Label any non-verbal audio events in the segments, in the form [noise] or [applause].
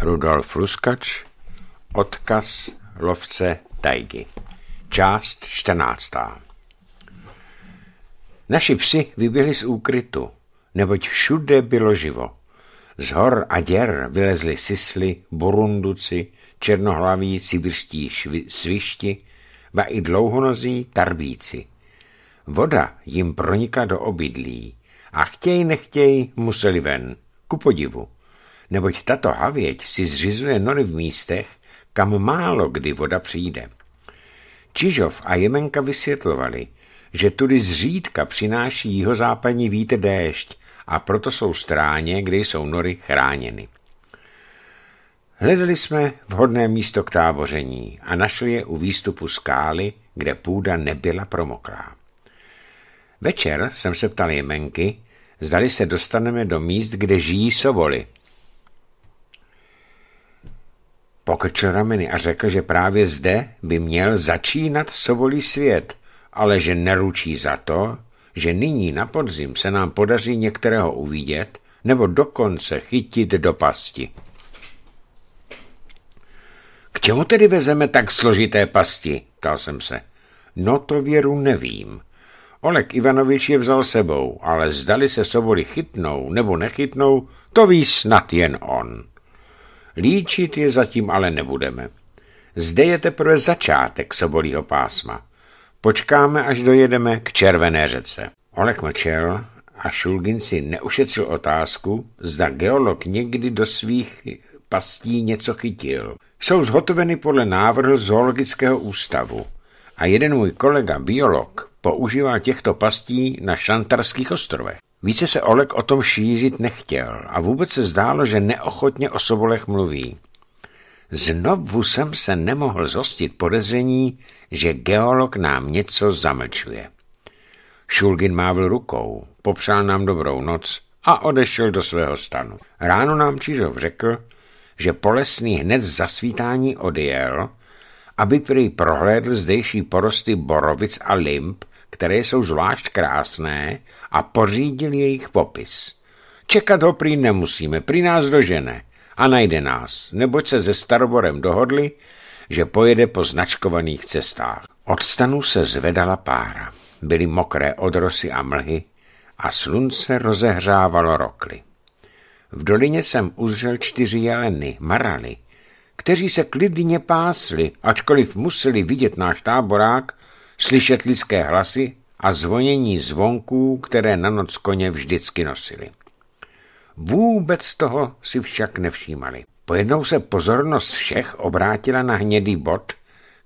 Rudolf Luskač, Odkaz lovce tajgy. Část 14. Naši psi vyběhli z úkrytu, neboť všude bylo živo. Z hor a děr vylezli sisly, burunduci, černohlaví sibirští svišti, ba i dlouhonozí tarbíci. Voda jim pronikla do obydlí a chtěj nechtěj museli ven, ku podivu neboť tato havěť si zřizuje nory v místech, kam málo kdy voda přijde. Čižov a Jemenka vysvětlovali, že tudy zřídka přináší jihozápadní vítr déšť a proto jsou stráně, kde jsou nory chráněny. Hledali jsme vhodné místo k táboření a našli je u výstupu skály, kde půda nebyla promoklá. Večer jsem se ptal Jemenky, zdali se dostaneme do míst, kde žijí sovoly – Pokrčil rameny a řekl, že právě zde by měl začínat sovolí svět, ale že neručí za to, že nyní na podzim se nám podaří některého uvidět nebo dokonce chytit do pasti. K čemu tedy vezeme tak složité pasti? ptal jsem se. No to věru nevím. Olek Ivanovič je vzal sebou, ale zdali se sovoli chytnou nebo nechytnou, to ví snad jen on. Líčit je zatím ale nebudeme. Zde je teprve začátek sobolího pásma. Počkáme, až dojedeme k Červené řece. Olek mlčel a Šulgin si neušetřil otázku, zda geolog někdy do svých pastí něco chytil. Jsou zhotoveny podle návrhu zoologického ústavu a jeden můj kolega, biolog, používá těchto pastí na šantarských ostrovech. Více se Olek o tom šířit nechtěl a vůbec se zdálo, že neochotně o sobolech mluví. Znovu jsem se nemohl zostit podezření, že geolog nám něco zamlčuje. Šulgin mávl rukou, popřál nám dobrou noc a odešel do svého stanu. Ráno nám Čížov řekl, že Polesný hned z zasvítání odjel, aby prý prohlédl zdejší porosty borovic a limp, které jsou zvlášť krásné a pořídil jejich popis. Čekat ho prý nemusíme, prý nás dožene a najde nás, neboť se ze staroborem dohodli, že pojede po značkovaných cestách. Od stanu se zvedala pára. Byly mokré odrosy a mlhy a slunce rozehřávalo rokly. V dolině jsem uzřel čtyři jeleny, marany, kteří se klidně pásli, ačkoliv museli vidět náš táborák, slyšet lidské hlasy a zvonění zvonků, které na noc koně vždycky nosili. Vůbec toho si však nevšímali. Pojednou se pozornost všech obrátila na hnědý bod,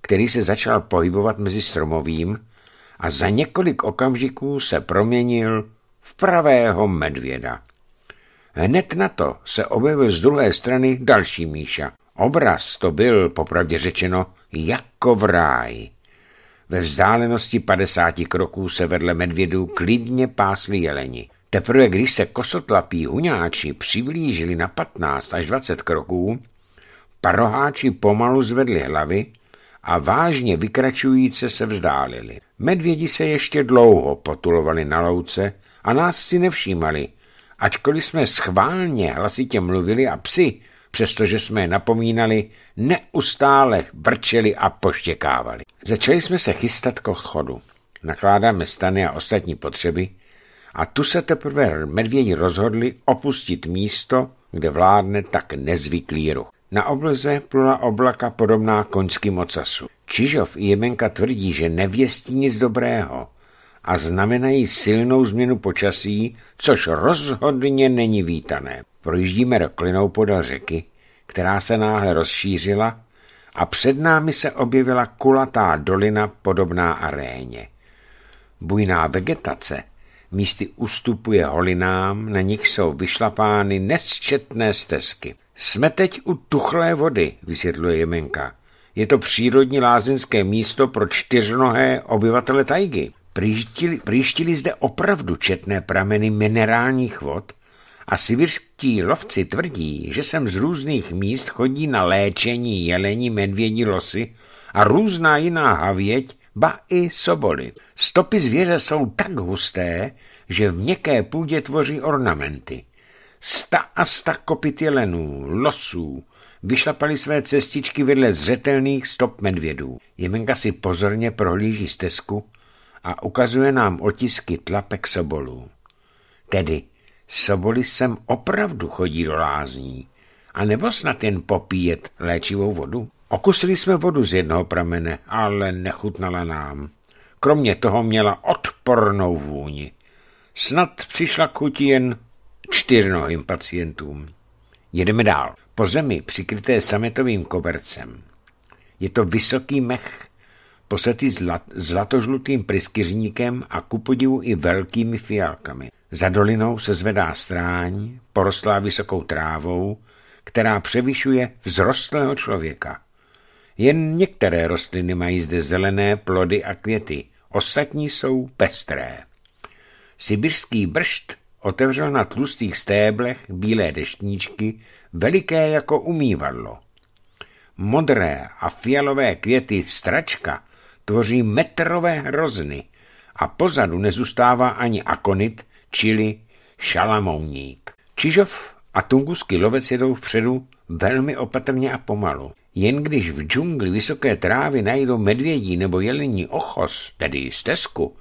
který se začal pohybovat mezi stromovým a za několik okamžiků se proměnil v pravého medvěda. Hned na to se objevil z druhé strany další Míša. Obraz to byl, popravdě řečeno, jako v ráji. Ve vzdálenosti 50 kroků se vedle medvědů klidně pásli jeleni. Teprve když se kosotlapí huňáči přiblížili na 15 až 20 kroků, paroháči pomalu zvedli hlavy a vážně vykračujíce se vzdálili. Medvědi se ještě dlouho potulovali na louce a nás si nevšímali, ačkoliv jsme schválně hlasitě mluvili a psi přestože jsme je napomínali, neustále vrčeli a poštěkávali. Začali jsme se chystat k odchodu. Nakládáme stany a ostatní potřeby a tu se teprve medvědi rozhodli opustit místo, kde vládne tak nezvyklý ruch. Na obloze plula oblaka podobná koňským ocasu. Čižov i Jemenka tvrdí, že nevěstí nic dobrého a znamenají silnou změnu počasí, což rozhodně není vítané. Projíždíme roklinou podal řeky, která se náhle rozšířila a před námi se objevila kulatá dolina podobná aréně. Bujná vegetace místy ustupuje holinám, na nich jsou vyšlapány nesčetné stezky. Jsme teď u tuchlé vody, vysvětluje Jemenka. Je to přírodní lázeňské místo pro čtyřnohé obyvatele tajgy. Příštili, příštili zde opravdu četné prameny minerálních vod, a sibirští lovci tvrdí, že sem z různých míst chodí na léčení jelení medvědi, losy a různá jiná havěť, ba i soboly. Stopy zvěře jsou tak husté, že v měkké půdě tvoří ornamenty. Sta a sta kopit jelenů, losů, vyšlapali své cestičky vedle zřetelných stop medvědů. Jemenka si pozorně prohlíží stezku a ukazuje nám otisky tlapek sobolů. Tedy Soboli sem opravdu chodí do lázní, a nebo snad jen popíjet léčivou vodu? Okusili jsme vodu z jednoho pramene, ale nechutnala nám. Kromě toho měla odpornou vůni. Snad přišla chuti jen čtyřnohým pacientům. Jedeme dál. Po zemi, přikryté sametovým kobercem, je to vysoký mech, posetý zlat, zlatožlutým pryskyřníkem a ku podivu i velkými fialkami. Za dolinou se zvedá stráň, porostlá vysokou trávou, která převyšuje vzrostlého člověka. Jen některé rostliny mají zde zelené plody a květy, ostatní jsou pestré. Sibirský bršt otevřel na tlustých stéblech bílé deštníčky, veliké jako umývadlo. Modré a fialové květy stračka tvoří metrové hrozny a pozadu nezůstává ani akonit, čili šalamouník. Čižov a tunguský lovec jedou vpředu velmi opatrně a pomalu. Jen když v džungli vysoké trávy najdou medvědí nebo jelení ochos, tedy stezku,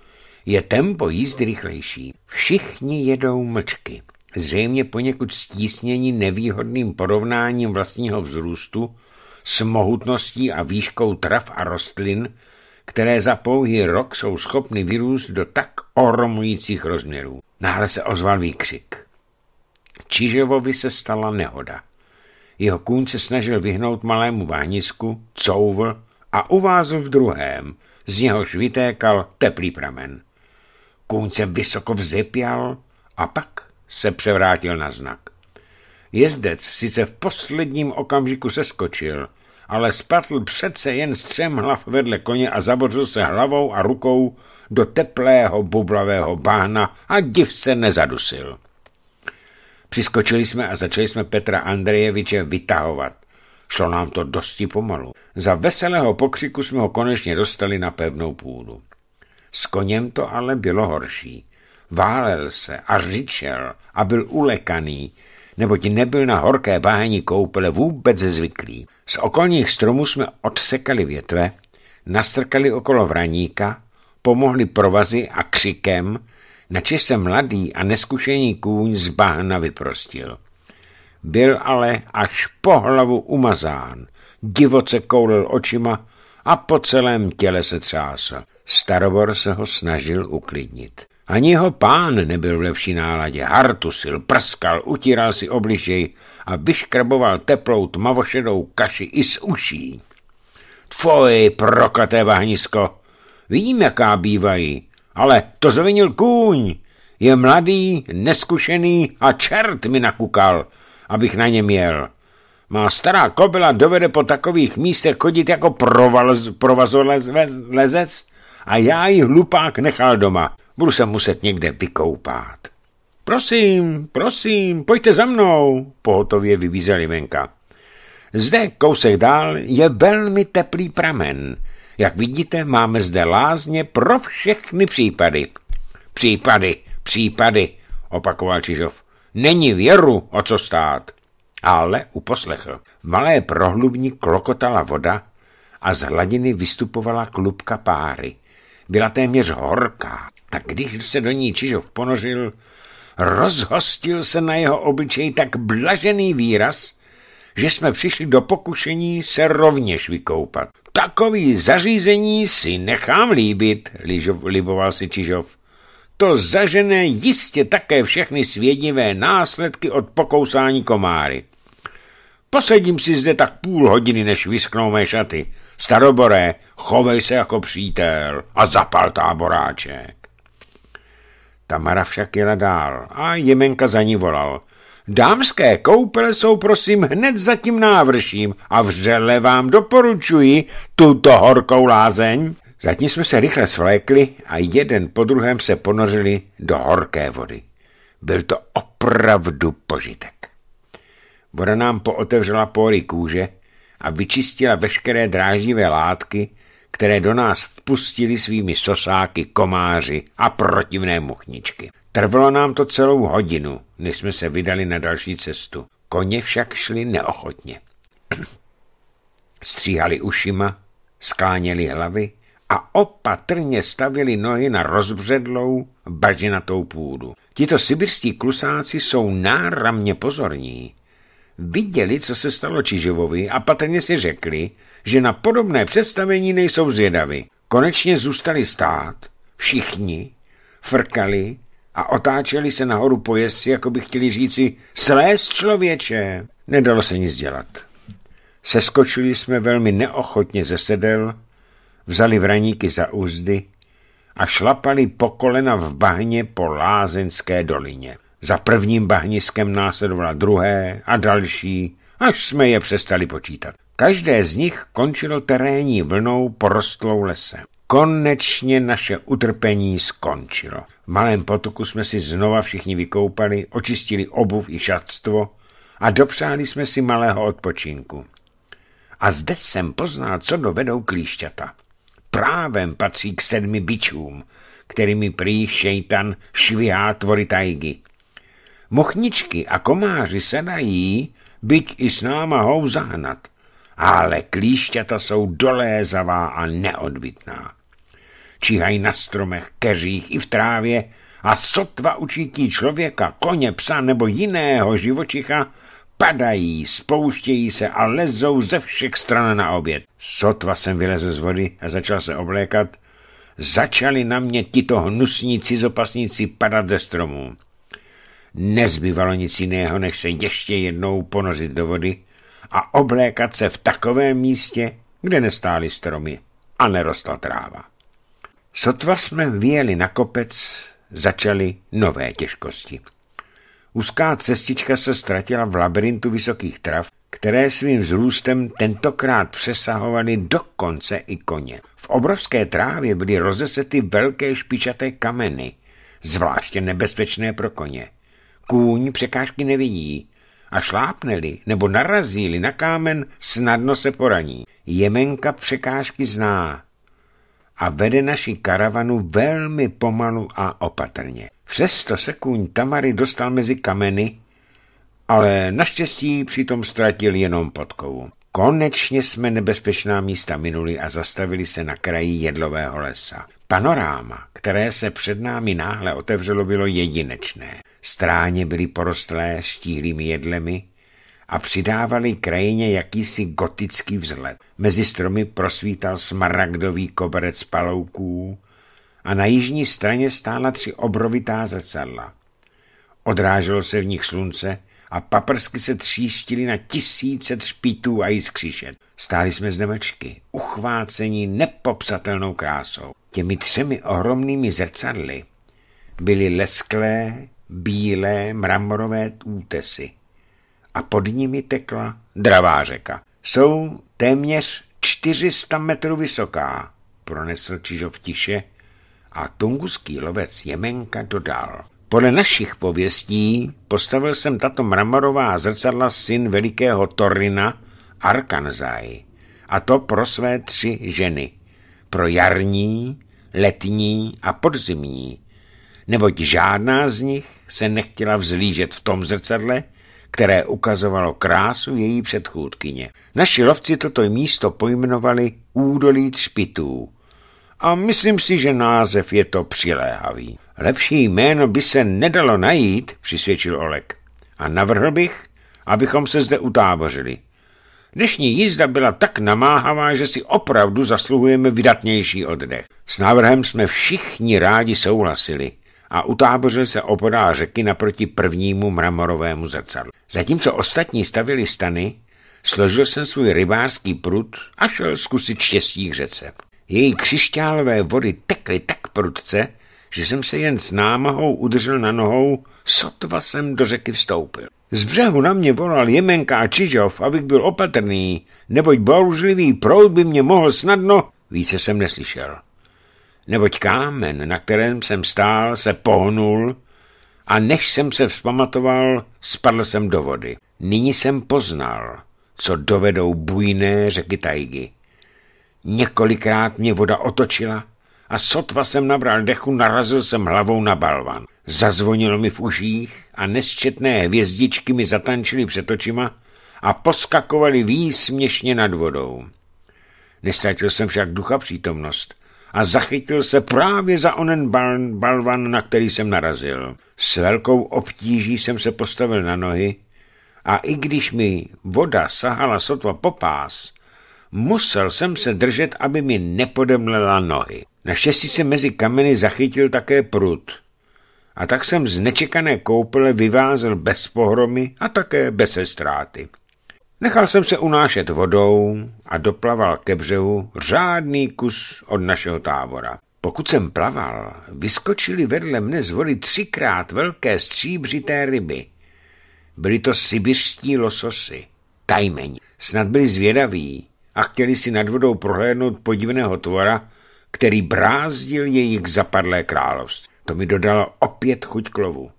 je tempo jízdy rychlejší. Všichni jedou mlčky, zřejmě poněkud stísnění nevýhodným porovnáním vlastního vzrůstu s mohutností a výškou trav a rostlin, které za pouhý rok jsou schopny vyrůst do tak ohromujících rozměrů. Náhle se ozval výkřik. Čiževovi se stala nehoda. Jeho kůň se snažil vyhnout malému váhnisku, couvl a uvázl v druhém, z něhož vytékal teplý pramen. Kůň se vysoko vzepjal a pak se převrátil na znak. Jezdec sice v posledním okamžiku seskočil, ale spadl přece jen střem hlav vedle koně a zabořil se hlavou a rukou do teplého bublavého bahna a div se nezadusil. Přiskočili jsme a začali jsme Petra Andrejeviče vytahovat. Šlo nám to dosti pomalu. Za veselého pokřiku jsme ho konečně dostali na pevnou půdu. S koněm to ale bylo horší. Válel se a řičel a byl ulekaný, neboť nebyl na horké váhení koupele vůbec zvyklý. Z okolních stromů jsme odsekali větve, nastrkali okolo vraníka pomohli provazy a křikem, nače se mladý a neskušený kůň z bahna vyprostil. Byl ale až po hlavu umazán, divoce koulil očima a po celém těle se třásl. Starobor se ho snažil uklidnit. Ani jeho pán nebyl v lepší náladě. Hartusil, prskal, utíral si obližej a vyškraboval teplou tmavošedou kaši i z uší. Tvoj prokleté vahnisko, Vím, jaká bývají, ale to zvinil kůň. Je mladý, neskušený a čert mi nakukal, abych na něm jel. Má stará kobila dovede po takových místech chodit jako provazolezec a já ji hlupák nechal doma. Budu se muset někde vykoupat. Prosím, prosím, pojďte za mnou, pohotově vybízeli venka. Zde kousek dál je velmi teplý pramen – jak vidíte, máme zde lázně pro všechny případy. Případy, případy, opakoval Čižov. Není věru, o co stát. Ale uposlechl. V malé prohlubní klokotala voda a z hladiny vystupovala klubka páry. Byla téměř horká a když se do ní Čižov ponořil, rozhostil se na jeho obličeji tak blažený výraz, že jsme přišli do pokušení se rovněž vykoupat. Takový zařízení si nechám líbit, ližov, liboval si Čižov. To zažené jistě také všechny svědivé následky od pokousání komáry. Posedím si zde tak půl hodiny, než vysknou mé šaty. Starobore, chovej se jako přítel a zapal táboráček. Tamara však jela dál a Jemenka za ní volal. Dámské koupele jsou prosím hned za tím návrším a vřele vám doporučuji tuto horkou lázeň. Zatím jsme se rychle svlékli a jeden po druhém se ponořili do horké vody. Byl to opravdu požitek. Voda nám pootevřela pory kůže a vyčistila veškeré dráždivé látky, které do nás vpustili svými sosáky, komáři a protivné muchničky. Trvalo nám to celou hodinu, než jsme se vydali na další cestu. Koně však šli neochotně. [clears throat] Stříhali ušima, skláněli hlavy a opatrně stavili nohy na rozbředlou, bažinatou půdu. Tito sibirští klusáci jsou náramně pozorní viděli, co se stalo Čiževovi a patrně si řekli, že na podobné představení nejsou zvědavi. Konečně zůstali stát, všichni, frkali a otáčeli se nahoru pojezci, jako by chtěli říci sléz člověče. Nedalo se nic dělat. Seskočili jsme velmi neochotně ze sedel, vzali vraníky za úzdy a šlapali po kolena v bahně po Lázenské dolině. Za prvním bahniskem následovala druhé a další, až jsme je přestali počítat. Každé z nich končilo terénní vlnou porostlou lesem. Konečně naše utrpení skončilo. V malém potoku jsme si znova všichni vykoupali, očistili obuv i šatstvo a dopřáli jsme si malého odpočinku. A zde jsem poznal, co dovedou klíšťata. Právem patří k sedmi bičům, kterými prý šejtan švihá tvory tajgy. Mochničky a komáři se dají, byť i s náma zahnat, ale klíšťata jsou dolézavá a neodbitná. Číhají na stromech, keřích i v trávě a sotva učití člověka, koně, psa nebo jiného živočicha padají, spouštějí se a lezou ze všech stran na oběd. Sotva jsem vylezl z vody a začal se oblékat. Začali na mě tito hnusní cizopasníci padat ze stromů nezbyvalo nic jiného, než se ještě jednou ponořit do vody a oblékat se v takovém místě, kde nestály stromy a nerostla tráva. Sotva jsme vyjeli na kopec, začaly nové těžkosti. Úzká cestička se ztratila v labirintu vysokých trav, které svým vzrůstem tentokrát přesahovaly dokonce i koně. V obrovské trávě byly rozesety velké špičaté kameny, zvláště nebezpečné pro koně. Kůň překážky nevidí a šlápneli nebo narazíli na kámen, snadno se poraní. Jemenka překážky zná a vede naši karavanu velmi pomalu a opatrně. Přesto se kůň Tamary dostal mezi kameny, ale naštěstí přitom ztratil jenom podkovu. Konečně jsme nebezpečná místa minuli a zastavili se na kraji jedlového lesa. Panoráma, které se před námi náhle otevřelo, bylo jedinečné. Stráně byly porostlé štíhlými jedlemi a přidávali krajině jakýsi gotický vzhled. Mezi stromy prosvítal smaragdový koberec palouků a na jižní straně stála tři obrovitá zrcadla. Odráželo se v nich slunce a paprsky se tříštily na tisíce třpitů a jiskřišet. Stáli jsme z nemečky, uchvácení nepopsatelnou krásou. Těmi třemi ohromnými zrcadly byly lesklé, bílé mramorové útesy a pod nimi tekla dravá řeka. Jsou téměř 400 metrů vysoká, pronesl Čižov tiše a tunguský lovec Jemenka dodal. Podle našich pověstí postavil jsem tato mramorová zrcadla syn velikého Torina Arkanzai, a to pro své tři ženy – pro jarní, letní a podzimní, neboť žádná z nich se nechtěla vzlížet v tom zrcadle, které ukazovalo krásu její předchůdkyně. Naši lovci toto místo pojmenovali Údolí třpitů a myslím si, že název je to přiléhavý. Lepší jméno by se nedalo najít, přisvědčil Olek. A navrhl bych, abychom se zde utábořili. Dnešní jízda byla tak namáhavá, že si opravdu zasluhujeme vydatnější oddech. S návrhem jsme všichni rádi souhlasili a utábořil se opodál řeky naproti prvnímu mramorovému zrcadlu. Zatímco ostatní stavili stany, složil jsem svůj rybářský prut a šel zkusit štěstí k řece. Její křišťálové vody tekly tak prudce, že jsem se jen s námahou udržel na nohou, sotva jsem do řeky vstoupil. Z břehu na mě volal Jemenka Čižov, abych byl opatrný, neboť bouřlivý proud by mě mohl snadno, více jsem neslyšel. Neboť kámen, na kterém jsem stál, se pohnul a než jsem se vzpamatoval, spadl jsem do vody. Nyní jsem poznal, co dovedou bujné řeky tajgy. Několikrát mě voda otočila a sotva jsem nabral dechu, narazil jsem hlavou na balvan. Zazvonilo mi v uších a nesčetné hvězdičky mi zatančily před očima a poskakovali výsměšně nad vodou. Nestratil jsem však ducha přítomnost a zachytil se právě za onen bal- balvan, na který jsem narazil. S velkou obtíží jsem se postavil na nohy a i když mi voda sahala sotva po pás, musel jsem se držet, aby mi nepodemlela nohy. Naštěstí se mezi kameny zachytil také prut. A tak jsem z nečekané koupele vyvázel bez pohromy a také bez ztráty. Nechal jsem se unášet vodou a doplaval ke břehu řádný kus od našeho tábora. Pokud jsem plaval, vyskočili vedle mne z vody třikrát velké stříbřité ryby. Byli to sibiřští lososy, tajmeň. Snad byli zvědaví a chtěli si nad vodou prohlédnout podivného tvora, který brázdil jejich zapadlé království. To mi dodalo opět chuť k lovu.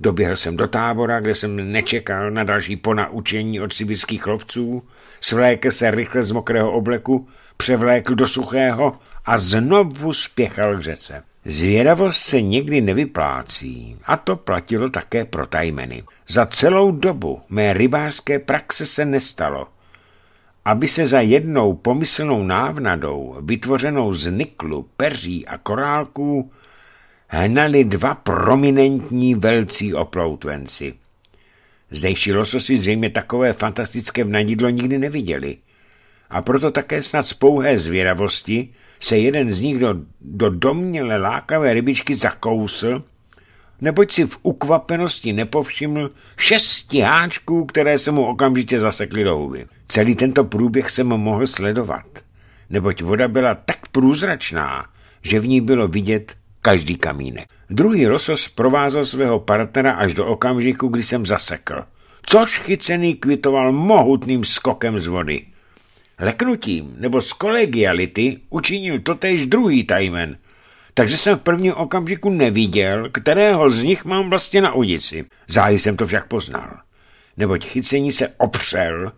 Doběhl jsem do tábora, kde jsem nečekal na další ponaučení od sibirských lovců, svlékl se rychle z mokrého obleku, převlékl do suchého a znovu spěchal k řece. Zvědavost se někdy nevyplácí a to platilo také pro tajmeny. Za celou dobu mé rybářské praxe se nestalo, aby se za jednou pomyslnou návnadou, vytvořenou z niklu, peří a korálků, hnali dva prominentní velcí oploutvenci. Zdejší lososi zřejmě takové fantastické vnadidlo nikdy neviděli. A proto také snad z pouhé zvědavosti se jeden z nich do, do domněle lákavé rybičky zakousl neboť si v ukvapenosti nepovšiml šesti háčků, které se mu okamžitě zasekly do huby. Celý tento průběh jsem mohl sledovat, neboť voda byla tak průzračná, že v ní bylo vidět každý kamínek. Druhý rosos provázel svého partnera až do okamžiku, kdy jsem zasekl, což chycený kvitoval mohutným skokem z vody. Leknutím nebo z kolegiality učinil totéž druhý tajmen, takže jsem v prvním okamžiku neviděl, kterého z nich mám vlastně na ulici. Záhy jsem to však poznal, neboť chycení se opřel,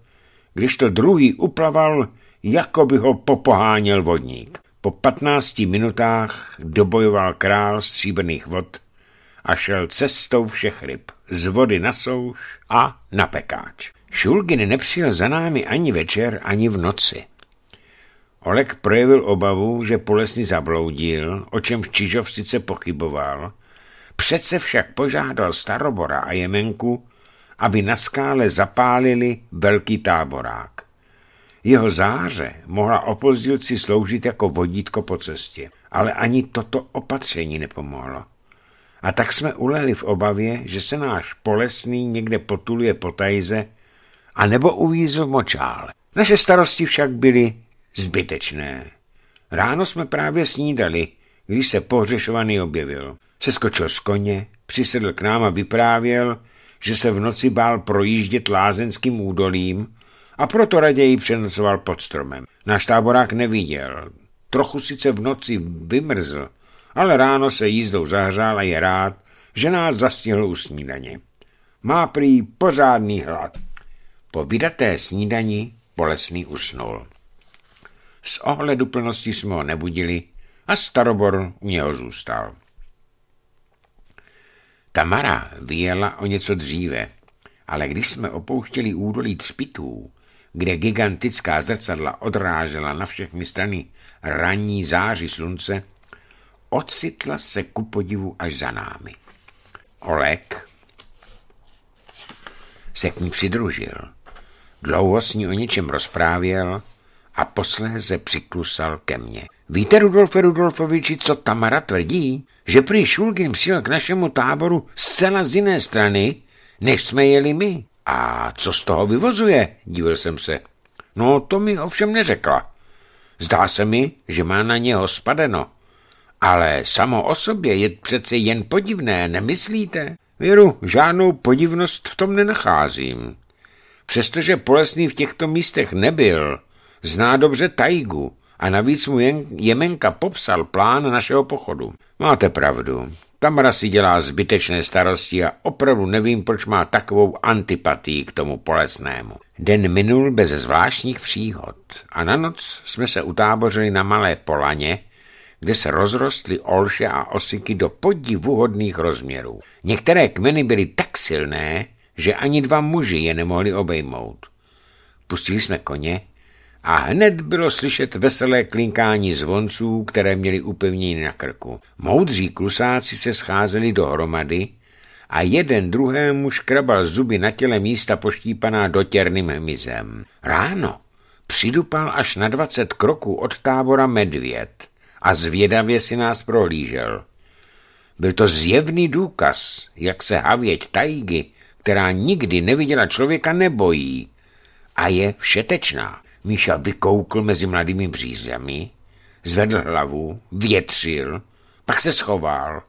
když to druhý uplaval, jako by ho popoháněl vodník. Po patnácti minutách dobojoval král stříbrných vod a šel cestou všech ryb, z vody na souš a na pekáč. Šulgin nepřijel za námi ani večer, ani v noci. Olek projevil obavu, že Polesný zabloudil, o čem Čižov sice pochyboval, přece však požádal Starobora a Jemenku, aby na skále zapálili velký táborák. Jeho záře mohla opozdilci sloužit jako vodítko po cestě, ale ani toto opatření nepomohlo. A tak jsme ulehli v obavě, že se náš polesný někde potuluje po tajze a nebo uvízl v močále. Naše starosti však byly Zbytečné. Ráno jsme právě snídali, když se pohřešovaný objevil. Seskočil z koně, přisedl k nám a vyprávěl, že se v noci bál projíždět lázenským údolím a proto raději přenocoval pod stromem. Náš táborák neviděl. Trochu sice v noci vymrzl, ale ráno se jízdou zahřál a je rád, že nás zastihl u snídaně. Má prý pořádný hlad. Po vydaté snídani bolesný usnul. Z ohledu plnosti jsme ho nebudili a starobor u něho zůstal. Tamara vyjela o něco dříve, ale když jsme opouštěli údolí třpitů, kde gigantická zrcadla odrážela na všechny strany ranní záři slunce, ocitla se ku podivu až za námi. Olek se k ní přidružil. Dlouho s ní o něčem rozprávěl a posléze přiklusal ke mně. Víte, Rudolfe Rudolfoviči, co Tamara tvrdí? Že prý Šulgin přijel k našemu táboru zcela z jiné strany, než jsme jeli my. A co z toho vyvozuje? Díval jsem se. No, to mi ovšem neřekla. Zdá se mi, že má na něho spadeno. Ale samo o sobě je přece jen podivné, nemyslíte? Věru, žádnou podivnost v tom nenacházím. Přestože Polesný v těchto místech nebyl, Zná dobře tajgu a navíc mu jen, Jemenka popsal plán našeho pochodu. Máte pravdu. Tamara si dělá zbytečné starosti a opravdu nevím, proč má takovou antipatii k tomu polesnému. Den minul bez zvláštních příhod a na noc jsme se utábořili na malé polaně, kde se rozrostly olše a osiky do podivuhodných rozměrů. Některé kmeny byly tak silné, že ani dva muži je nemohli obejmout. Pustili jsme koně a hned bylo slyšet veselé klinkání zvonců, které měli upevnění na krku. Moudří klusáci se scházeli dohromady a jeden druhému škrabal zuby na těle místa poštípaná dotěrným hmyzem. Ráno přidupal až na dvacet kroků od tábora medvěd a zvědavě si nás prohlížel. Byl to zjevný důkaz, jak se havěť tajgy, která nikdy neviděla člověka, nebojí a je všetečná. Míša vykoukl mezi mladými břízemi, zvedl hlavu, větřil, pak se schoval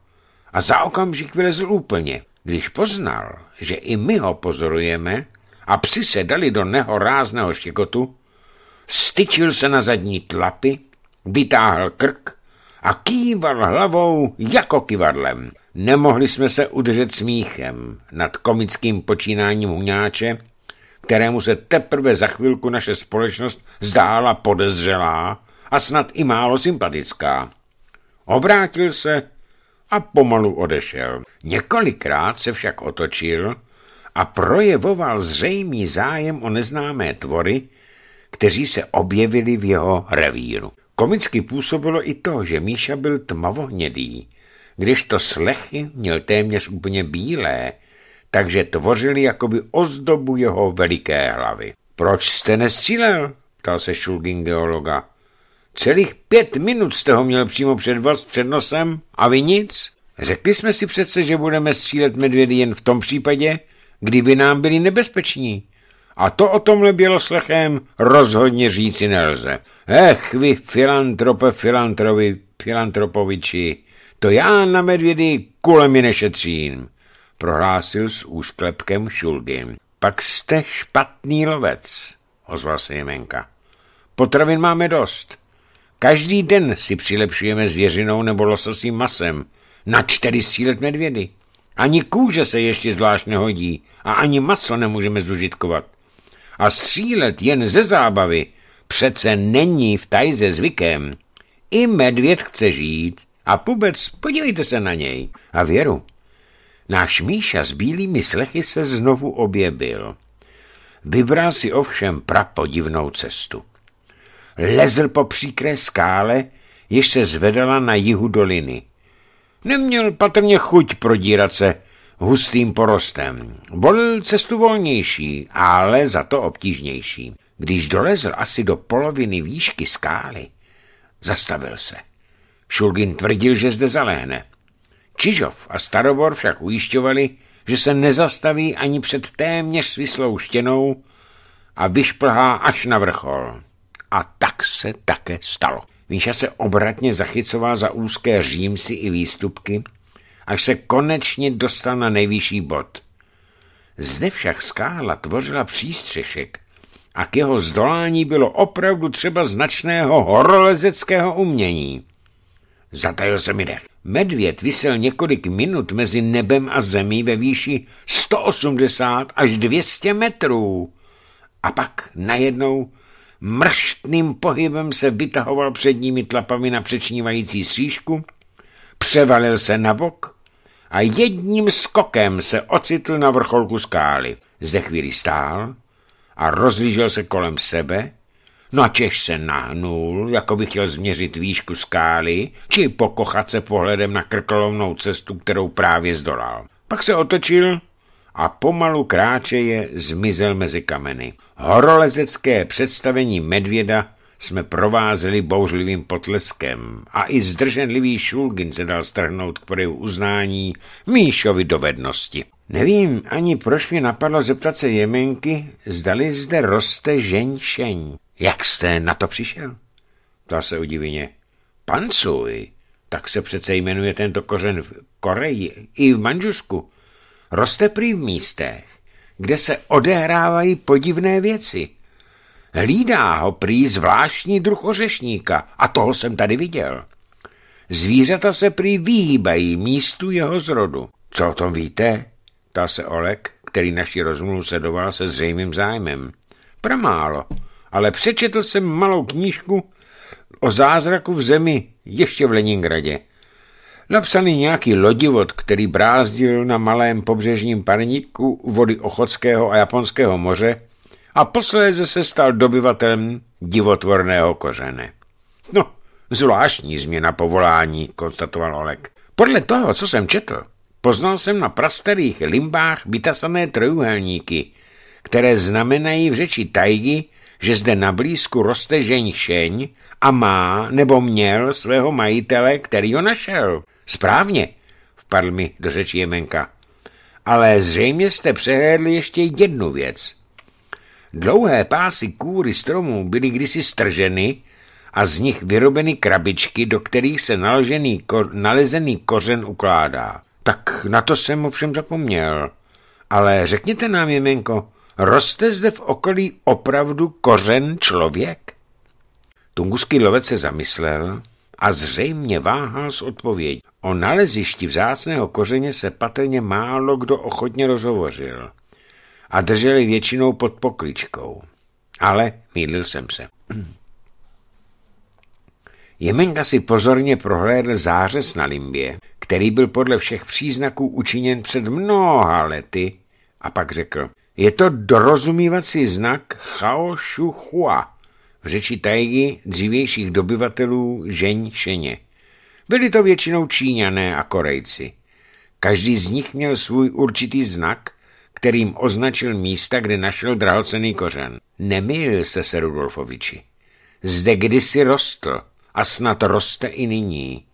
a za okamžik vylezl úplně. Když poznal, že i my ho pozorujeme a psi se dali do nehorázného štěkotu, styčil se na zadní tlapy, vytáhl krk a kýval hlavou jako kivadlem. Nemohli jsme se udržet smíchem nad komickým počínáním huňáče, kterému se teprve za chvilku naše společnost zdála podezřelá a snad i málo sympatická. Obrátil se a pomalu odešel. Několikrát se však otočil a projevoval zřejmý zájem o neznámé tvory, kteří se objevili v jeho revíru. Komicky působilo i to, že Míša byl tmavohnědý, když to slechy měl téměř úplně bílé, takže tvořili jakoby ozdobu jeho veliké hlavy. Proč jste nestřílel? ptal se Šulgin geologa. Celých pět minut jste ho měl přímo před vás před nosem a vy nic? Řekli jsme si přece, že budeme střílet medvědy jen v tom případě, kdyby nám byli nebezpeční. A to o tomhle běloslechem rozhodně říci nelze. Ech, vy filantrope filantrovi, filantropoviči, to já na medvědy kulemi nešetřím prohlásil s úšklepkem Šulgin. Pak jste špatný lovec, ozval se Jemenka. Potravin máme dost. Každý den si přilepšujeme zvěřinou nebo lososím masem. Na čtyři střílet medvědy. Ani kůže se ještě zvlášť nehodí a ani maso nemůžeme zužitkovat. A střílet jen ze zábavy přece není v tajze zvykem. I medvěd chce žít a pubec, podívejte se na něj. A věru, Náš Míša s bílými slechy se znovu objevil. Vybral si ovšem prapodivnou cestu. Lezl po příkré skále, jež se zvedala na jihu doliny. Neměl patrně chuť prodírat se hustým porostem. Volil cestu volnější, ale za to obtížnější. Když dolezl asi do poloviny výšky skály, zastavil se. Šulgin tvrdil, že zde zalehne. Čižov a Starobor však ujišťovali, že se nezastaví ani před téměř svislou štěnou a vyšplhá až na vrchol. A tak se také stalo. Míša se obratně zachycová za úzké římsy i výstupky, až se konečně dostal na nejvyšší bod. Zde však skála tvořila přístřešek a k jeho zdolání bylo opravdu třeba značného horolezeckého umění. Zatajil se mi dech. Medvěd vysel několik minut mezi nebem a zemí ve výši 180 až 200 metrů. A pak najednou mrštným pohybem se vytahoval předními tlapami na přečnívající střížku, převalil se na bok a jedním skokem se ocitl na vrcholku skály. Ze chvíli stál a rozlížel se kolem sebe, No a Češ se nahnul, jako by chtěl změřit výšku skály, či pokochat se pohledem na krkolovnou cestu, kterou právě zdolal. Pak se otočil a pomalu kráčeje zmizel mezi kameny. Horolezecké představení medvěda jsme provázeli bouřlivým potleskem a i zdrženlivý Šulgin se dal strhnout k projevu uznání Míšovi dovednosti. Nevím ani proč mě napadlo zeptat se Jemenky, zdali zde roste ženšení. Jak jste na to přišel? Ptal se udivině. Pancuj, tak se přece jmenuje tento kořen v Koreji i v Manžusku. Roste prý v místech, kde se odehrávají podivné věci. Hlídá ho prý zvláštní druh ořešníka a toho jsem tady viděl. Zvířata se prý vyhýbají místu jeho zrodu. Co o tom víte? Ptal se Olek, který naši rozmluvu sledoval se zřejmým zájmem. Pramálo. málo ale přečetl jsem malou knížku o zázraku v zemi ještě v Leningradě. Napsaný nějaký lodivod, který brázdil na malém pobřežním parníku vody Ochotského a Japonského moře a posléze se stal dobyvatelem divotvorného kořene. No, zvláštní změna povolání, konstatoval Olek. Podle toho, co jsem četl, poznal jsem na prasterých limbách vytasané trojuhelníky, které znamenají v řeči tajgy že zde na blízku roste ženšeň a má nebo měl svého majitele, který ho našel. Správně, vpadl mi do řeči Jemenka. Ale zřejmě jste přehlédli ještě jednu věc. Dlouhé pásy kůry stromů byly kdysi strženy a z nich vyrobeny krabičky, do kterých se naležený, ko, nalezený kořen ukládá. Tak na to jsem ovšem zapomněl. Ale řekněte nám, Jemenko, Roste zde v okolí opravdu kořen člověk? Tunguský lovec se zamyslel a zřejmě váhal s odpovědí. O nalezišti vzácného kořeně se patrně málo kdo ochotně rozhovořil a drželi většinou pod pokličkou. Ale mýlil jsem se. [clears throat] Jemenka si pozorně prohlédl zářez na limbě, který byl podle všech příznaků učiněn před mnoha lety a pak řekl. Je to dorozumívací znak Chaošuchua v řeči tajgy dřívějších dobyvatelů šeně. Byli to většinou Číňané a Korejci. Každý z nich měl svůj určitý znak, kterým označil místa, kde našel drahocený kořen. Nemýlil se se Rudolfoviči. Zde kdysi rostl a snad roste i nyní.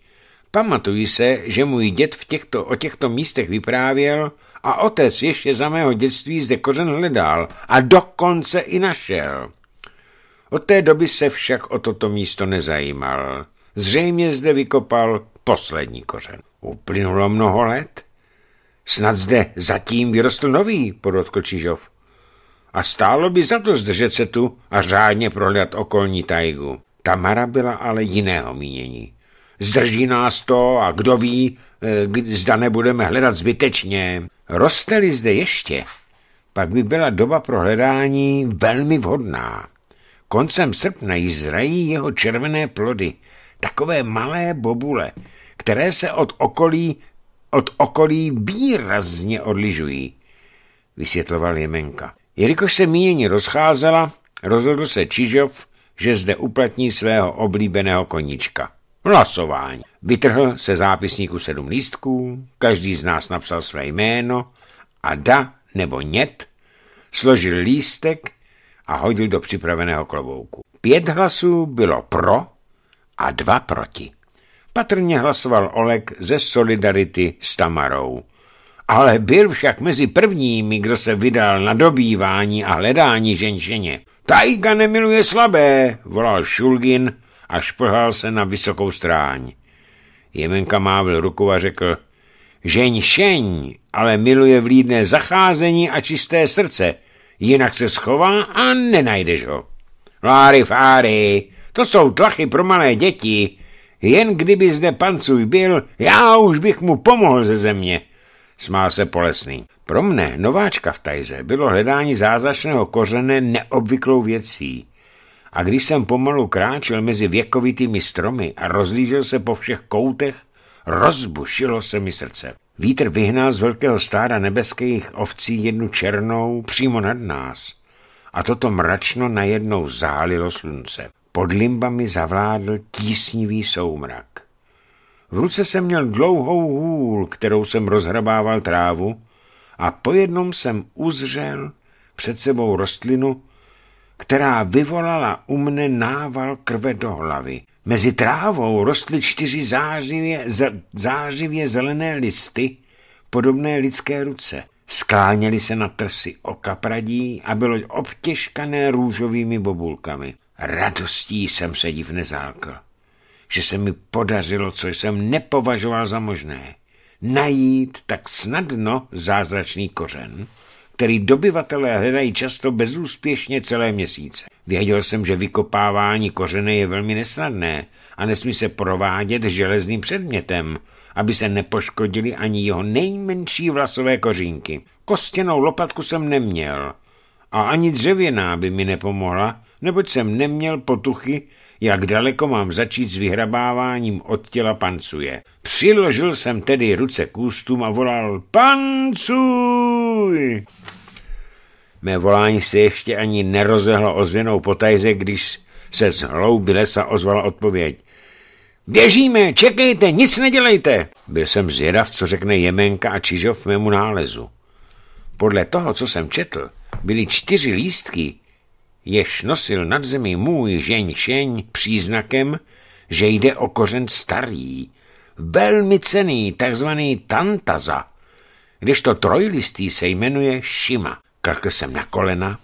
Pamatuji se, že můj děd v těchto, o těchto místech vyprávěl a otec ještě za mého dětství zde kořen hledal a dokonce i našel. Od té doby se však o toto místo nezajímal. Zřejmě zde vykopal poslední kořen. Uplynulo mnoho let. Snad zde zatím vyrostl nový, podotkl Čižov. A stálo by za to zdržet se tu a řádně prohlédat okolní tajgu. Tamara byla ale jiného mínění. Zdrží nás to a kdo ví, eh, zda nebudeme hledat zbytečně. roste zde ještě, pak by byla doba pro hledání velmi vhodná. Koncem srpna jí zrají jeho červené plody, takové malé bobule, které se od okolí, od okolí výrazně odližují, vysvětloval Jemenka. Jelikož se mínění rozcházela, rozhodl se Čižov, že zde uplatní svého oblíbeného koníčka. Hlasování. Vytrhl se zápisníku sedm lístků, každý z nás napsal své jméno a da nebo nět, složil lístek a hodil do připraveného klobouku. Pět hlasů bylo pro a dva proti. Patrně hlasoval Olek ze solidarity s Tamarou. Ale byl však mezi prvními, kdo se vydal na dobývání a hledání ženšeně. Tajga nemiluje slabé, volal Šulgin a šplhal se na vysokou stráň. Jemenka mávil ruku a řekl, žeň šeň, ale miluje vlídné zacházení a čisté srdce, jinak se schová a nenajdeš ho. Láry fáry, to jsou tlachy pro malé děti, jen kdyby zde pancuj byl, já už bych mu pomohl ze země, smál se Polesný. Pro mne, nováčka v tajze, bylo hledání zázračného kořene neobvyklou věcí a když jsem pomalu kráčel mezi věkovitými stromy a rozlížel se po všech koutech, rozbušilo se mi srdce. Vítr vyhnal z velkého stáda nebeských ovcí jednu černou přímo nad nás a toto mračno najednou zálilo slunce. Pod limbami zavládl tísnivý soumrak. V ruce jsem měl dlouhou hůl, kterou jsem rozhrabával trávu a po jednom jsem uzřel před sebou rostlinu, která vyvolala u mne nával krve do hlavy. Mezi trávou rostly čtyři zářivě, zářivě zelené listy, podobné lidské ruce. Skláněly se na trsy o kapradí a bylo obtěžkané růžovými bobulkami. Radostí jsem se div nezákl, že se mi podařilo, co jsem nepovažoval za možné, najít tak snadno zázračný kořen, který dobyvatelé hledají často bezúspěšně celé měsíce. Věděl jsem, že vykopávání kořeny je velmi nesnadné a nesmí se provádět železným předmětem, aby se nepoškodili ani jeho nejmenší vlasové kořínky. Kostěnou lopatku jsem neměl a ani dřevěná by mi nepomohla, neboť jsem neměl potuchy, jak daleko mám začít s vyhrabáváním od těla pancuje. Přiložil jsem tedy ruce k ústům a volal Pancuj! Mé volání se ještě ani nerozehlo ozvěnou potajze, když se z hlouby lesa ozvala odpověď. Běžíme, čekejte, nic nedělejte! Byl jsem zvědav, co řekne Jemenka a Čižov mému nálezu. Podle toho, co jsem četl, byly čtyři lístky, jež nosil nad zemi můj šeň příznakem, že jde o kořen starý, velmi cený, takzvaný tantaza, kdežto trojlistý se jmenuje šima. Krkl jsem na kolena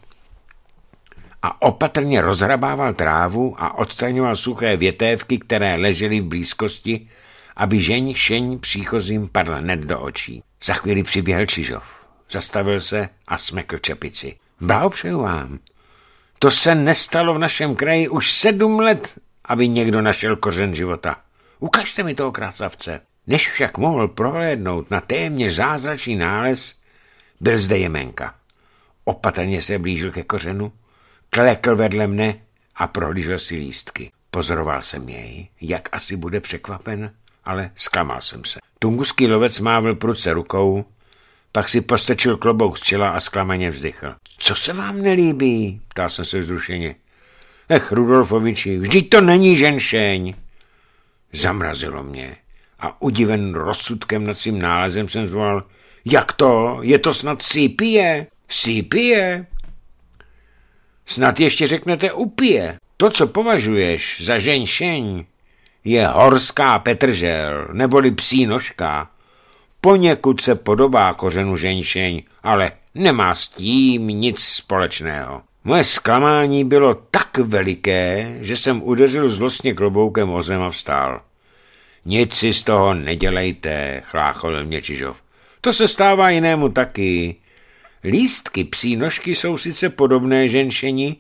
a opatrně rozhrabával trávu a odstraňoval suché větévky, které ležely v blízkosti, aby žeň šeň příchozím padla hned do očí. Za chvíli přiběhl Čižov. Zastavil se a smekl čepici. Blahopřeju vám. To se nestalo v našem kraji už sedm let, aby někdo našel kořen života. Ukažte mi toho krásavce. Než však mohl prohlédnout na téměř zázračný nález, byl zde Jemenka. Opatrně se blížil ke kořenu, klekl vedle mne a prohlížel si lístky. Pozoroval jsem jej, jak asi bude překvapen, ale zklamal jsem se. Tunguský lovec mávil pruce rukou, pak si postečil klobouk z čela a zklameně vzdychl. Co se vám nelíbí? ptal jsem se vzrušeně. Ech, Rudolfoviči, vždyť to není ženšeň. Zamrazilo mě a udiven rozsudkem nad svým nálezem jsem zvolal, jak to, je to snad sípie? Sípije. Snad ještě řeknete upije. To, co považuješ za ženšeň, je horská petržel, neboli psí nožka. Poněkud se podobá kořenu ženšeň, ale nemá s tím nic společného. Moje zklamání bylo tak veliké, že jsem udeřil zlostně kloboukem o zem a vstál. Nic si z toho nedělejte, chlácholil mě Čižov. To se stává jinému taky. Lístky přínožky jsou sice podobné ženšení,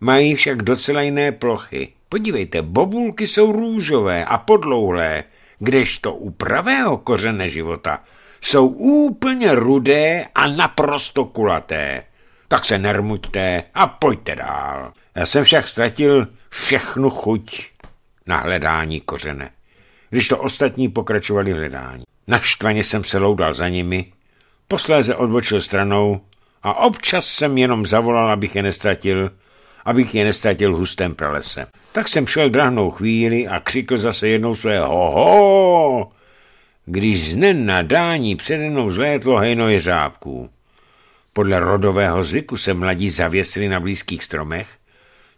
mají však docela jiné plochy. Podívejte, bobulky jsou růžové a podlouhlé, kdežto u pravého kořene života jsou úplně rudé a naprosto kulaté. Tak se nermuďte a pojďte dál. Já jsem však ztratil všechnu chuť na hledání kořene, když to ostatní pokračovali hledání. Naštvaně jsem se loudal za nimi, Posléze odbočil stranou a občas jsem jenom zavolal, abych je nestratil, abych je nestratil hustém pralese. Tak jsem šel drahnou chvíli a křikl zase jednou své hoho, když z nenadání přede mnou zlétlo hejno jeřábků. Podle rodového zvyku se mladí zavěsili na blízkých stromech,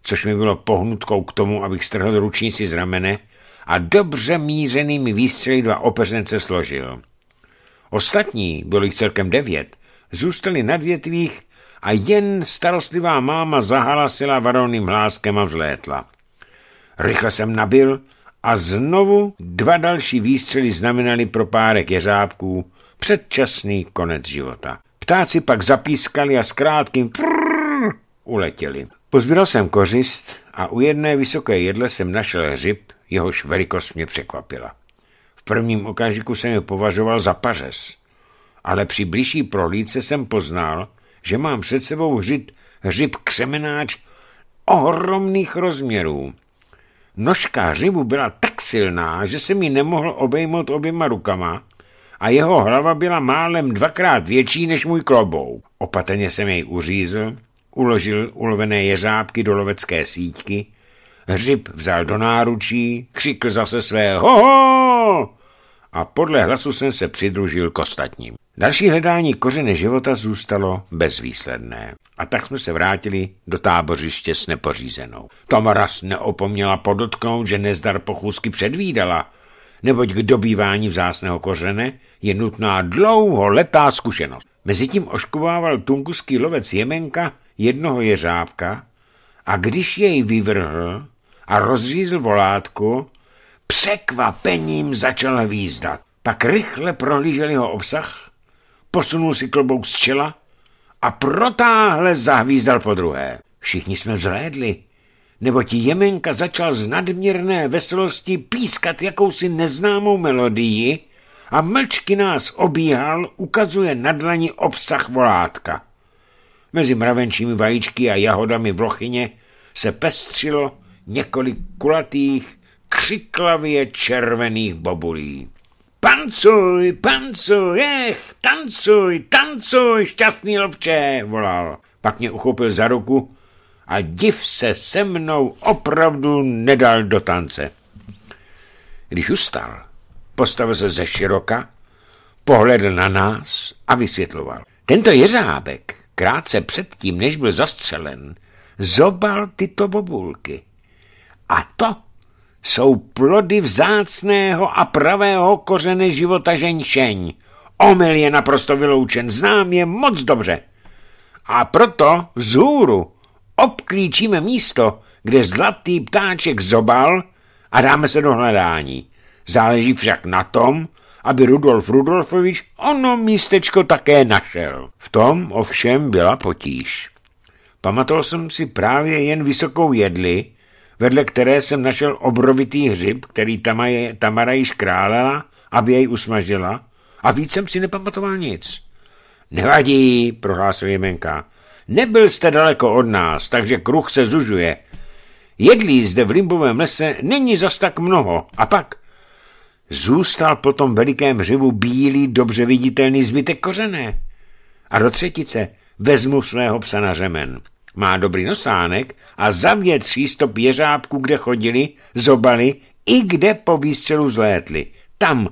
což mi bylo pohnutkou k tomu, abych strhl ručníci z ramene a dobře mířenými výstřely dva opeřence složil. Ostatní, bylo jich celkem devět, zůstali na větvích a jen starostlivá máma zahalasila varovným hláskem a vzlétla. Rychle jsem nabil a znovu dva další výstřely znamenaly pro párek jeřábků předčasný konec života. Ptáci pak zapískali a s krátkým prrrr uletěli. Pozbíral jsem kořist a u jedné vysoké jedle jsem našel hřib, jehož velikost mě překvapila prvním okamžiku jsem je považoval za pařez, ale při blížší prolíce jsem poznal, že mám před sebou hřib, hřib ksemenáč ohromných rozměrů. Nožka hřibu byla tak silná, že jsem ji nemohl obejmout oběma rukama a jeho hlava byla málem dvakrát větší než můj klobouk. Opatrně jsem jej uřízl, uložil ulovené jeřábky do lovecké síťky Hřib vzal do náručí, křikl zase své hoho a podle hlasu jsem se přidružil k ostatním. Další hledání kořene života zůstalo bezvýsledné a tak jsme se vrátili do tábořiště s nepořízenou. Tomaras neopomněla podotknout, že nezdar pochůzky předvídala, neboť k dobývání vzácného kořene je nutná dlouho letá zkušenost. Mezitím oškovával tunguský lovec Jemenka jednoho jeřábka a když jej vyvrhl, a rozřízl volátku, překvapením začal výzdat. Pak rychle prohlížel jeho obsah, posunul si klobouk z čela a protáhle zahvízdal po druhé. Všichni jsme vzhlédli, nebo ti Jemenka začal z nadměrné veselosti pískat jakousi neznámou melodii a mlčky nás obíhal, ukazuje na dlani obsah volátka. Mezi mravenčími vajíčky a jahodami v lochyně se pestřilo několik kulatých, křiklavě červených bobulí. Pancuj, pancuj, jech, tancuj, tancuj, šťastný lovče, volal. Pak mě uchopil za ruku a div se se mnou opravdu nedal do tance. Když ustal, postavil se ze široka, pohledl na nás a vysvětloval. Tento jeřábek, krátce předtím, než byl zastřelen, zobal tyto bobulky – a to jsou plody vzácného a pravého kořene života ženšeň. Omyl je naprosto vyloučen, znám je moc dobře. A proto vzhůru obklíčíme místo, kde zlatý ptáček zobal a dáme se do hledání. Záleží však na tom, aby Rudolf Rudolfovič ono místečko také našel. V tom ovšem byla potíž. Pamatoval jsem si právě jen vysokou jedli, vedle které jsem našel obrovitý hřib, který Tamaje, Tamara již králela, aby jej usmažila, a víc jsem si nepamatoval nic. Nevadí, prohlásil Jemenka. Nebyl jste daleko od nás, takže kruh se zužuje. Jedlí zde v Limbovém lese není zas tak mnoho. A pak zůstal po tom velikém hřivu bílý, dobře viditelný zbytek kořené. A do třetice vezmu svého psa na řemen. Má dobrý nosánek a zavětří stop jeřábku, kde chodili, zobali i kde po výstřelu zlétli. Tam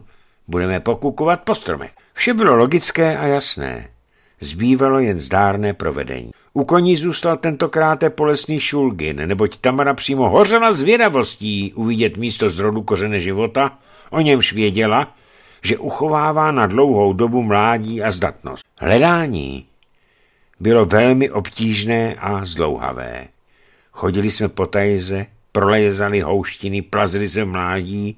budeme pokukovat po stromech. Vše bylo logické a jasné. Zbývalo jen zdárné provedení. U koní zůstal tentokrát polesný Šulgin, neboť Tamara přímo hořela zvědavostí uvidět místo zrodu kořene života, o němž věděla, že uchovává na dlouhou dobu mládí a zdatnost. Hledání bylo velmi obtížné a zdlouhavé. Chodili jsme po tajze, prolejezali houštiny, plazili se mládí,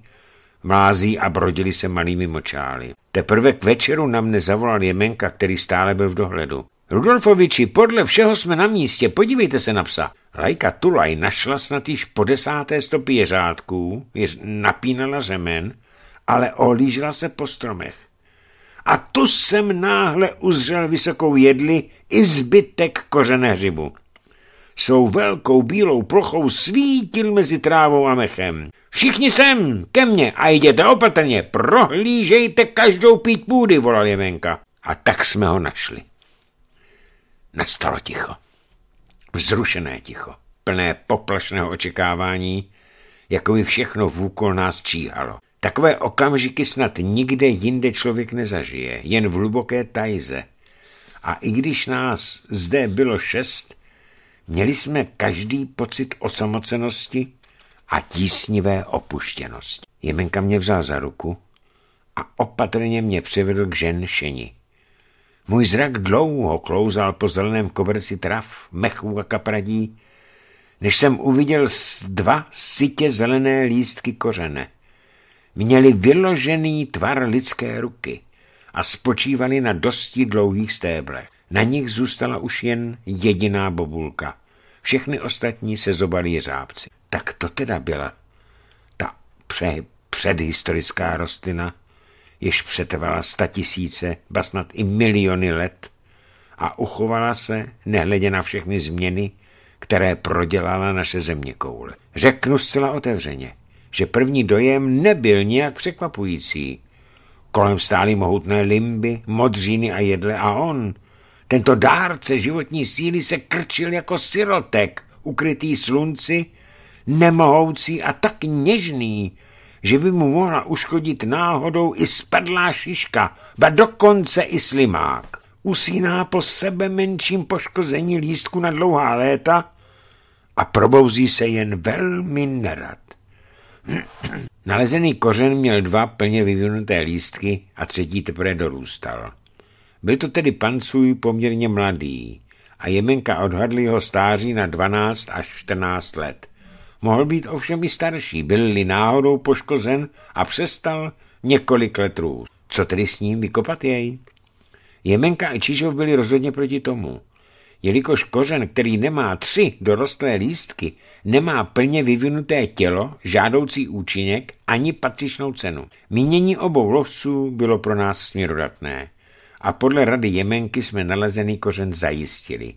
mlází a brodili se malými močály. Teprve k večeru nám nezavolal Jemenka, který stále byl v dohledu. Rudolfoviči, podle všeho jsme na místě, podívejte se na psa. Lajka Tulaj našla snad již po desáté stopě jeřátků, jež napínala řemen, ale ohlížela se po stromech a tu jsem náhle uzřel vysokou jedli i zbytek kořené hřibu. Svou velkou bílou plochou svítil mezi trávou a mechem. Všichni sem, ke mně a jděte opatrně, prohlížejte každou pít půdy, volal Jemenka. A tak jsme ho našli. Nastalo ticho. Vzrušené ticho, plné poplašného očekávání, jako by všechno v úkol nás číhalo. Takové okamžiky snad nikde jinde člověk nezažije, jen v hluboké tajze. A i když nás zde bylo šest, měli jsme každý pocit osamocenosti a tísnivé opuštěnosti. Jemenka mě vzal za ruku a opatrně mě přivedl k ženšeni. Můj zrak dlouho klouzal po zeleném koberci trav, mechů a kapradí, než jsem uviděl dva sitě zelené lístky kořene – měly vyložený tvar lidské ruky a spočívaly na dosti dlouhých stéblech. Na nich zůstala už jen jediná bobulka. Všechny ostatní se zobali jeřábci. Tak to teda byla ta pře předhistorická rostlina, jež přetrvala tisíce, ba snad i miliony let a uchovala se, nehledě na všechny změny, které prodělala naše země koule. Řeknu zcela otevřeně, že první dojem nebyl nijak překvapující. Kolem stály mohutné limby, modříny a jedle a on, tento dárce životní síly, se krčil jako sirotek, ukrytý slunci, nemohoucí a tak něžný, že by mu mohla uškodit náhodou i spadlá šiška, ba dokonce i slimák. Usíná po sebe menším poškození lístku na dlouhá léta a probouzí se jen velmi nerad. [clears throat] Nalezený kořen měl dva plně vyvinuté lístky a třetí teprve dorůstal. Byl to tedy pancuj poměrně mladý a Jemenka odhadl jeho stáří na 12 až 14 let. Mohl být ovšem i starší, byl-li náhodou poškozen a přestal několik let růst. Co tedy s ním vykopat jej? Jemenka a Čížov byli rozhodně proti tomu. Jelikož kořen, který nemá tři dorostlé lístky, nemá plně vyvinuté tělo, žádoucí účinek ani patřičnou cenu. Mínění obou lovců bylo pro nás směrodatné a podle rady Jemenky jsme nalezený kořen zajistili.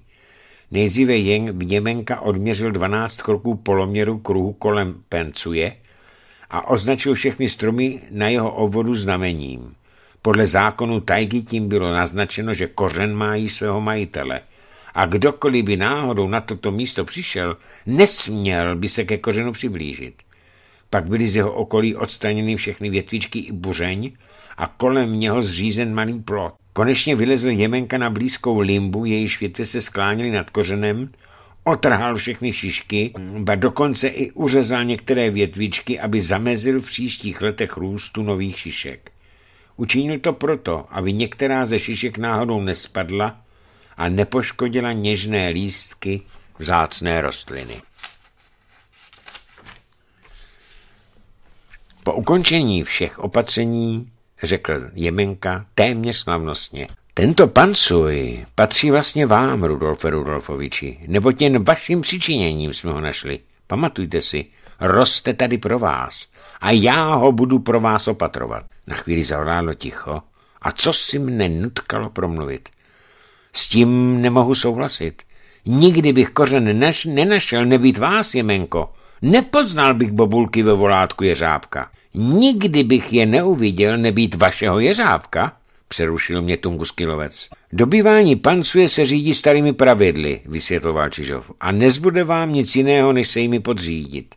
Nejdříve v Jemenka odměřil 12 kroků poloměru kruhu kolem Pencuje a označil všechny stromy na jeho obvodu znamením. Podle zákonu tajky tím bylo naznačeno, že kořen má jí svého majitele – a kdokoliv by náhodou na toto místo přišel, nesměl by se ke kořenu přiblížit. Pak byly z jeho okolí odstraněny všechny větvičky i buřeň a kolem něho zřízen malý plot. Konečně vylezl Jemenka na blízkou limbu, jejíž větve se skláněly nad kořenem, otrhal všechny šišky, ba dokonce i uřezal některé větvičky, aby zamezil v příštích letech růstu nových šišek. Učinil to proto, aby některá ze šišek náhodou nespadla a nepoškodila něžné lístky vzácné rostliny. Po ukončení všech opatření řekl Jemenka téměř slavnostně. Tento pancuj patří vlastně vám, Rudolfe Rudolfoviči, nebo jen vaším přičiněním jsme ho našli. Pamatujte si, roste tady pro vás a já ho budu pro vás opatrovat. Na chvíli zavrálo ticho a co si mne nutkalo promluvit. S tím nemohu souhlasit. Nikdy bych kořen neš, nenašel nebýt vás, Jemenko. Nepoznal bych bobulky ve volátku jeřábka. Nikdy bych je neuviděl nebýt vašeho jeřábka, přerušil mě Tunguskilovec. Dobývání pancuje se řídí starými pravidly, vysvětloval Čižov, a nezbude vám nic jiného, než se jimi podřídit.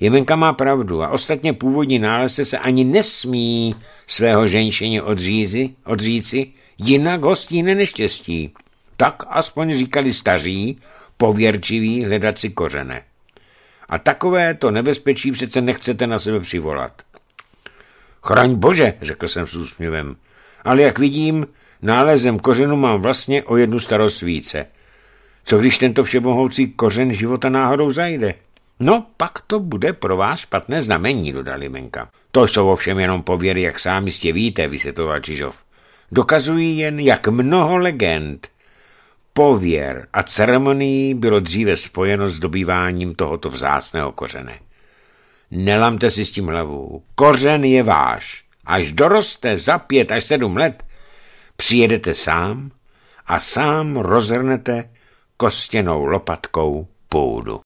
Jemenka má pravdu a ostatně původní nálezce se ani nesmí svého ženšeně odříci, odříci, jinak hostí neštěstí. Tak aspoň říkali staří, pověrčiví hledat si kořene. A takové to nebezpečí přece nechcete na sebe přivolat. Chraň bože, řekl jsem s úsměvem, ale jak vidím, nálezem kořenu mám vlastně o jednu starost více. Co když tento všemohoucí kořen života náhodou zajde? No, pak to bude pro vás špatné znamení, dodali Menka. To jsou ovšem jenom pověry, jak sám jistě víte, vysvětoval Čižov dokazují jen, jak mnoho legend, pověr a ceremonií bylo dříve spojeno s dobýváním tohoto vzácného kořene. Nelamte si s tím hlavu. Kořen je váš. Až doroste za pět až sedm let, přijedete sám a sám rozrnete kostěnou lopatkou půdu.